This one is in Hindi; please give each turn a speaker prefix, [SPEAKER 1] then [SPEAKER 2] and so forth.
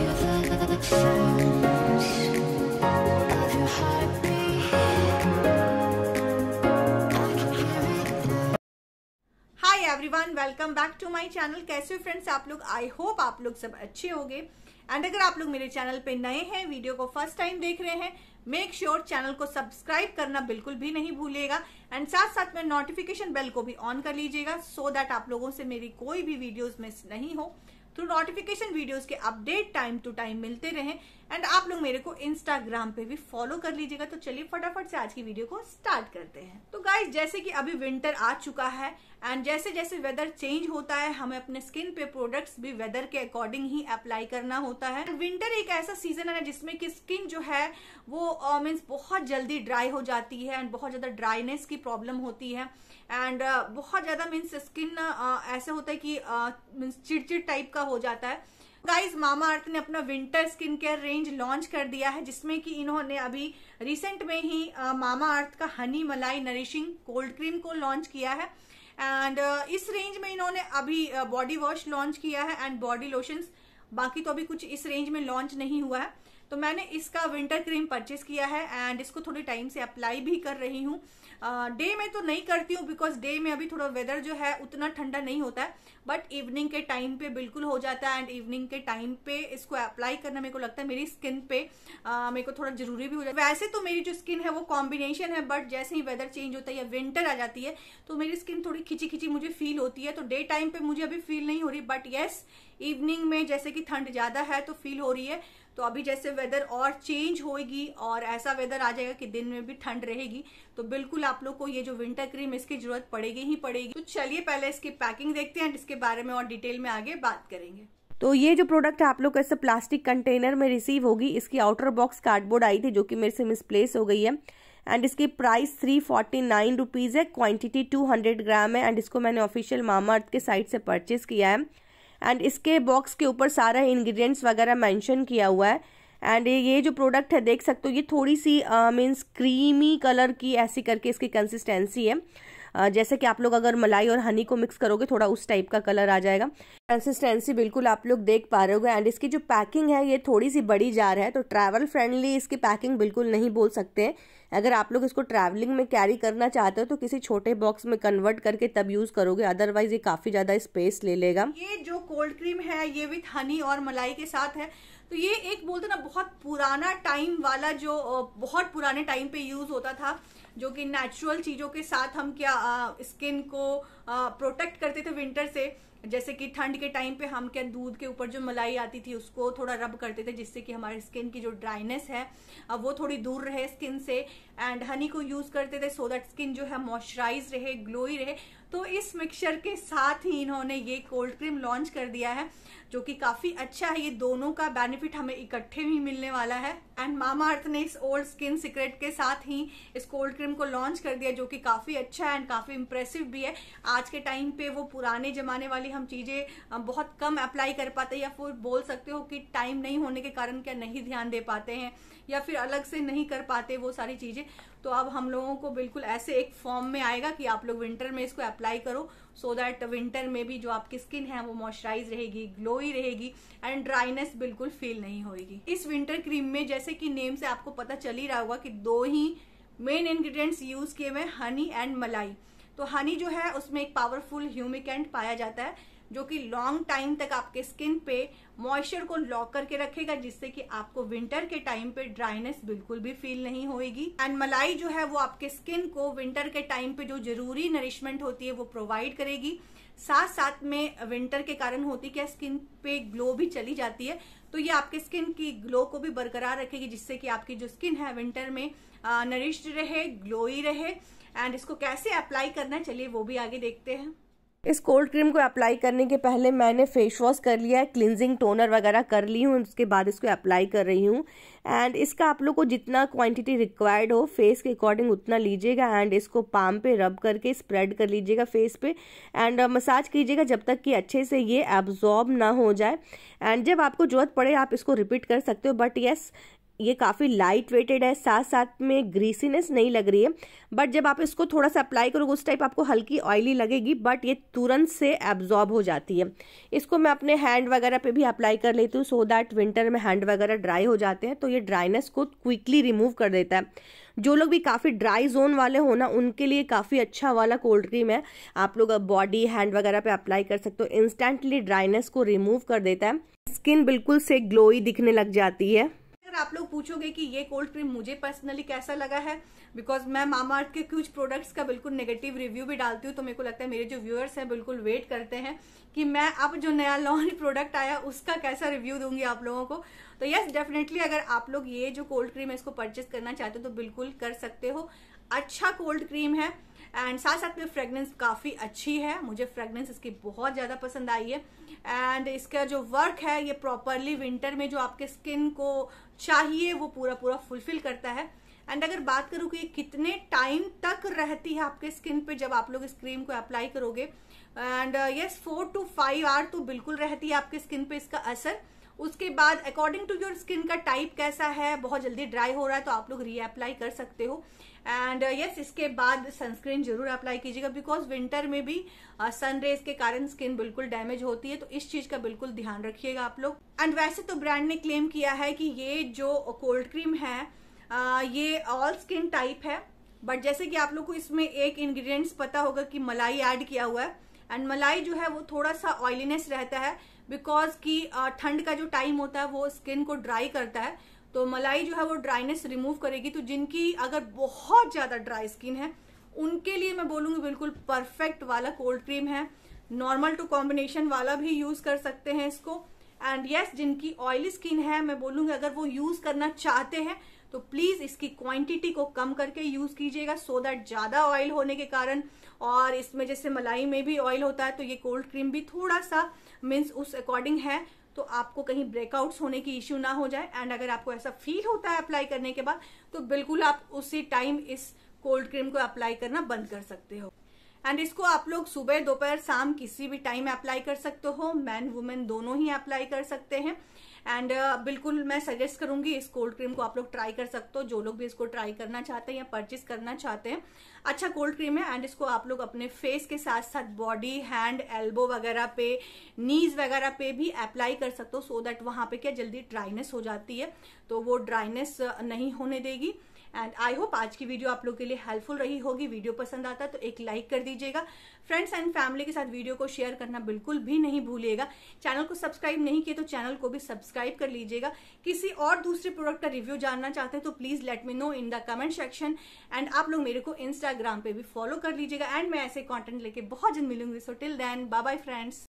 [SPEAKER 1] everyone welcome back to my channel कैसे फ्रेंड्स आप लोग आई होप आप लोग सब अच्छे होंगे एंड अगर आप लोग मेरे चैनल पे नए हैं वीडियो को फर्स्ट टाइम देख रहे हैं मेक श्योर sure चैनल को सब्सक्राइब करना बिल्कुल भी नहीं भूलिएगा एंड साथ साथ में नोटिफिकेशन बेल को भी ऑन कर लीजिएगा सो so दैट आप लोगों से मेरी कोई भी वीडियोस मिस नहीं हो थ्रू नोटिफिकेशन वीडियोस के अपडेट टाइम टू टाइम मिलते रहें एंड आप लोग मेरे को इंस्टाग्राम पे भी फॉलो कर लीजिएगा तो चलिए फटाफट से आज की वीडियो को स्टार्ट करते हैं तो गाइज जैसे कि अभी विंटर आ चुका है एंड जैसे जैसे वेदर चेंज होता है हमें अपने स्किन पे प्रोडक्ट्स भी वेदर के अकॉर्डिंग ही अप्लाई करना होता है विंटर एक ऐसा सीजन है जिसमें कि स्किन जो है वो मीन्स uh, बहुत जल्दी ड्राई हो जाती है एंड बहुत ज्यादा ड्राइनेस की प्रॉब्लम होती है एंड uh, बहुत ज्यादा मीन्स स्किन uh, ऐसे होता है कि मीन्स uh, चिड़चिड़ टाइप का हो जाता है गाइज मामा अर्थ ने अपना winter skin care range launch कर दिया है जिसमें कि इन्होंने अभी रिसेंट में ही uh, मामा अर्थ का honey malai nourishing cold cream को लॉन्च किया है एंड uh, इस रेंज में इन्होंने अभी बॉडी वॉश लॉन्च किया है एंड बॉडी लोशंस बाकी तो अभी कुछ इस रेंज में लॉन्च नहीं हुआ है तो मैंने इसका विंटर क्रीम परचेज किया है एंड इसको थोड़े टाइम से अप्लाई भी कर रही हूँ डे में तो नहीं करती हूँ बिकॉज डे में अभी थोड़ा वेदर जो है उतना ठंडा नहीं होता है बट इवनिंग के टाइम पे बिल्कुल हो जाता है एंड इवनिंग के टाइम पे इसको अप्लाई करना मेरे को लगता है मेरी स्किन पे uh, मेरे को थोड़ा जरूरी भी हो जाता है वैसे तो मेरी जो स्किन है वो कॉम्बिनेशन है बट जैसे ही वेदर चेंज होता है या विंटर आ जाती है तो मेरी स्किन थोड़ी खिंची खिंची मुझे फील होती है तो डे टाइम पे मुझे अभी फील नहीं हो रही बट येस इवनिंग में जैसे कि ठंड ज्यादा है तो फील हो रही है तो अभी जैसे वेदर और चेंज होएगी और ऐसा वेदर आ जाएगा कि दिन में भी ठंड रहेगी तो बिल्कुल आप लोग को ये जो विंटर क्रीम इसकी जरूरत पड़ेगी ही पड़ेगी तो चलिए पहले इसकी पैकिंग देखते हैं इसके बारे में और डिटेल में आगे बात करेंगे
[SPEAKER 2] तो ये जो प्रोडक्ट आप लोग ऐसे प्लास्टिक कंटेनर में रिसीव होगी इसकी आउटर बॉक्स कार्डबोर्ड आई थी जो कि मेरे से मिसप्लेस हो गई है एंड इसकी price three forty nine rupees है क्वांटिटी टू हंड्रेड ग्राम है एंड इसको मैंने ऑफिशियल मामा अर्थ के साइट से परचेज किया है एंड इसके बॉक्स के ऊपर सारा इंग्रेडिएंट्स वगैरह मेंशन किया हुआ है एंड ये जो प्रोडक्ट है देख सकते हो ये थोड़ी सी मीन्स क्रीमी कलर की ऐसी करके इसकी कंसिस्टेंसी है uh, जैसे कि आप लोग अगर मलाई और हनी को मिक्स करोगे थोड़ा उस टाइप का कलर आ जाएगा कंसिस्टेंसी बिल्कुल आप लोग देख पा रहे हो एंड इसकी जो पैकिंग है ये थोड़ी सी बड़ी जार है तो ट्रैवल फ्रेंडली इसकी पैकिंग बिल्कुल नहीं बोल सकते हैं अगर आप लोग इसको ट्रैवलिंग में कैरी करना चाहते हो तो किसी छोटे बॉक्स में कन्वर्ट करके तब यूज करोगे अदरवाइज ये काफी ज्यादा स्पेस ले लेगा
[SPEAKER 1] ये जो कोल्ड क्रीम है ये विथ हनी और मलाई के साथ है तो ये एक बोलते ना बहुत पुराना टाइम वाला जो बहुत पुराने टाइम पे यूज होता था जो कि नेचुरल चीजों के साथ हम क्या स्किन को प्रोटेक्ट करते थे विंटर से जैसे कि ठंड के टाइम पे हम क्या दूध के ऊपर जो मलाई आती थी उसको थोड़ा रब करते थे जिससे कि हमारी स्किन की जो ड्राइनेस है वो थोड़ी दूर रहे स्किन से एंड हनी को यूज करते थे सो दैट स्किन जो है मॉइस्चराइज रहे ग्लोई रहे तो इस मिक्सचर के साथ ही इन्होंने ये कोल्ड क्रीम लॉन्च कर दिया है जो कि काफी अच्छा है ये दोनों का बेनिफिट हमें इकट्ठे भी मिलने वाला है एंड मामा अर्थ ने इस ओल्ड स्किन सीक्रेट के साथ ही इस कोल्ड क्रीम को लॉन्च कर दिया जो कि काफी अच्छा है एंड काफी इम्प्रेसिव भी है आज के टाइम पे वो पुराने जमाने वाली पे हम चीज़ें बहुत कम अप्लाई कर पाते या फिर बोल सकते हो कि टाइम नहीं होने के कारण क्या नहीं ध्यान दे पाते हैं या फिर अलग से नहीं कर पाते वो सारी चीज़ें तो अब हम लोगों को बिल्कुल ऐसे एक फॉर्म में आएगा कि आप लोग विंटर में इसको अप्लाई करो सो so दैट विंटर में भी जो आपकी स्किन है वो मॉइस्चराइज रहेगी ग्लोई रहेगी एंड ड्राइनेस बिल्कुल फील नहीं होगी इस विंटर क्रीम में जैसे कि नेम से आपको पता चल ही रहा होगा कि दो ही मेन इंग्रेडिएंट्स यूज किए हुए हनी एंड मलाई तो हनी जो है उसमें एक पावरफुल ह्यूमिकेंट पाया जाता है जो कि लॉन्ग टाइम तक आपके स्किन पे मॉइस्चर को लॉक करके रखेगा जिससे कि आपको विंटर के टाइम पे ड्राइनेस बिल्कुल भी फील नहीं होगी एंड मलाई जो है वो आपके स्किन को विंटर के टाइम पे जो जरूरी नरिशमेंट होती है वो प्रोवाइड करेगी साथ साथ में विंटर के कारण होती क्या स्किन पे ग्लो भी चली जाती है तो ये आपके स्किन की ग्लो को भी बरकरार रखेगी जिससे कि आपकी जो स्किन है विंटर में नरिश्ड रहे ग्लोई रहे एंड इसको कैसे अप्लाई करना है चलिए वो भी आगे देखते हैं
[SPEAKER 2] इस कोल्ड क्रीम को अप्लाई करने के पहले मैंने फेस वॉश कर लिया है क्लिनजिंग टोनर वगैरह कर ली हूँ उसके बाद इसको अप्लाई कर रही हूँ एंड इसका आप लोग को जितना क्वांटिटी रिक्वायर्ड हो फेस के अकॉर्डिंग उतना लीजिएगा एंड इसको पाम पे रब करके स्प्रेड कर लीजिएगा फेस पे एंड मसाज uh, कीजिएगा जब तक कि अच्छे से ये एब्जॉर्ब ना हो जाए एंड जब आपको जरूरत पड़े आप इसको रिपीट कर सकते हो बट येस ये काफ़ी लाइट वेटेड है साथ साथ में ग्रीसीनेस नहीं लग रही है बट जब आप इसको थोड़ा सा अप्लाई करोगे उस टाइप आपको हल्की ऑयली लगेगी बट ये तुरंत से एब्जॉर्ब हो जाती है इसको मैं अपने हैंड वगैरह पे भी अप्लाई कर लेती हूँ सो दैट विंटर में हैंड वगैरह ड्राई हो जाते हैं तो ये ड्राइनेस को क्विकली रिमूव कर देता है जो लोग भी काफ़ी ड्राई जोन वाले हो ना उनके लिए काफ़ी अच्छा वाला कोल्ड क्रीम है आप लोग बॉडी हैंड वगैरह पे अप्लाई कर सकते हो इंस्टेंटली ड्राइनेस को रिमूव कर देता है स्किन बिल्कुल से ग्लोई दिखने लग जाती है
[SPEAKER 1] पूछोगे कि ये कोल्ड क्रीम मुझे पर्सनली कैसा लगा है बिकॉज मैं मामा के कुछ प्रोडक्ट्स का बिल्कुल नेगेटिव रिव्यू भी डालती हूँ तो मेरे को लगता है मेरे जो व्यूअर्स हैं बिल्कुल वेट करते हैं कि मैं अब जो नया लॉन्च प्रोडक्ट आया उसका कैसा रिव्यू दूंगी आप लोगों को तो यस डेफिनेटली अगर आप लोग ये जो कोल्ड क्रीम है इसको परचेस करना चाहते हो तो बिल्कुल कर सकते हो अच्छा कोल्ड क्रीम है एंड साथ साथ में फ्रेगनेंस काफ़ी अच्छी है मुझे फ्रेगनेंस इसकी बहुत ज़्यादा पसंद आई है एंड इसका जो वर्क है ये प्रॉपरली विंटर में जो आपके स्किन को चाहिए वो पूरा पूरा फुलफिल करता है एंड अगर बात करूँ कि ये कितने टाइम तक रहती है आपके स्किन पे जब आप लोग इस क्रीम को अप्लाई करोगे and yes four to five are तो बिल्कुल रहती है आपके स्किन पे इसका असर उसके बाद अकॉर्डिंग टू योर स्किन का टाइप कैसा है बहुत जल्दी ड्राई हो रहा है तो आप लोग रीअप्लाई कर सकते हो एंड यस uh, yes, इसके बाद सनस्क्रीन जरूर अप्लाई कीजिएगा बिकॉज विंटर में भी सन uh, रेज के कारण स्किन बिल्कुल डैमेज होती है तो इस चीज का बिल्कुल ध्यान रखिएगा आप लोग एंड वैसे तो ब्रांड ने क्लेम किया है कि ये जो कोल्ड क्रीम है uh, ये ऑल स्किन टाइप है बट जैसे कि आप लोग को इसमें एक इंग्रेडिएंट्स पता होगा कि मलाई ऐड किया हुआ है एंड मलाई जो है वो थोड़ा सा ऑयलीनेस रहता है बिकॉज कि ठंड का जो टाइम होता है वो स्किन को ड्राई करता है तो मलाई जो है वो ड्राइनेस रिमूव करेगी तो जिनकी अगर बहुत ज़्यादा ड्राई स्किन है उनके लिए मैं बोलूँगी बिल्कुल परफेक्ट वाला कोल्ड क्रीम है नॉर्मल टू कॉम्बिनेशन वाला भी यूज़ कर सकते हैं इसको एंड यस yes, जिनकी ऑयली स्किन है मैं बोलूँगी अगर वो यूज़ करना चाहते हैं तो प्लीज इसकी क्वांटिटी को कम करके यूज कीजिएगा सो दैट ज्यादा ऑयल होने के कारण और इसमें जैसे मलाई में भी ऑयल होता है तो ये कोल्ड क्रीम भी थोड़ा सा मीन्स उस अकॉर्डिंग है तो आपको कहीं ब्रेकआउट्स होने की इश्यू ना हो जाए एंड अगर आपको ऐसा फील होता है अप्लाई करने के बाद तो बिल्कुल आप उसी टाइम इस कोल्ड क्रीम को अप्लाई करना बंद कर सकते हो एंड इसको आप लोग सुबह दोपहर शाम किसी भी टाइम अप्लाई कर सकते हो मैन वुमेन दोनों ही अप्लाई कर सकते हैं एंड uh, बिल्कुल मैं सजेस्ट करूंगी इस कोल्ड क्रीम को आप लोग ट्राई कर सकते हो जो लोग भी इसको ट्राई करना चाहते हैं या परचेज करना चाहते हैं अच्छा कोल्ड क्रीम है एंड इसको आप लोग अपने फेस के साथ साथ बॉडी हैंड एल्बो वगैरह पे नीज वगैरह पे भी अप्लाई कर सकते हो सो दैट वहां पे क्या जल्दी ड्राइनेस हो जाती है तो वो ड्राइनेस uh, नहीं होने देगी एंड आई होप आज की वीडियो आप लोग के लिए हेल्पफुल रही होगी वीडियो पसंद आता है तो एक लाइक कर दीजिएगा फ्रेंड्स एंड फैमिली के साथ वीडियो को शेयर करना बिल्कुल भी नहीं भूलिएगा चैनल को सब्सक्राइब नहीं किया तो चैनल को भी सब्सक्राइब कर लीजिएगा किसी और दूसरे प्रोडक्ट का रिव्यू जानना चाहते हैं तो please let me know in the comment section and आप लोग मेरे को इंस्टाग्राम पे भी फॉलो कर लीजिएगा एंड मैं ऐसे कॉन्टेंट लेके बहुत जल्द मिलूंगी so till then bye bye friends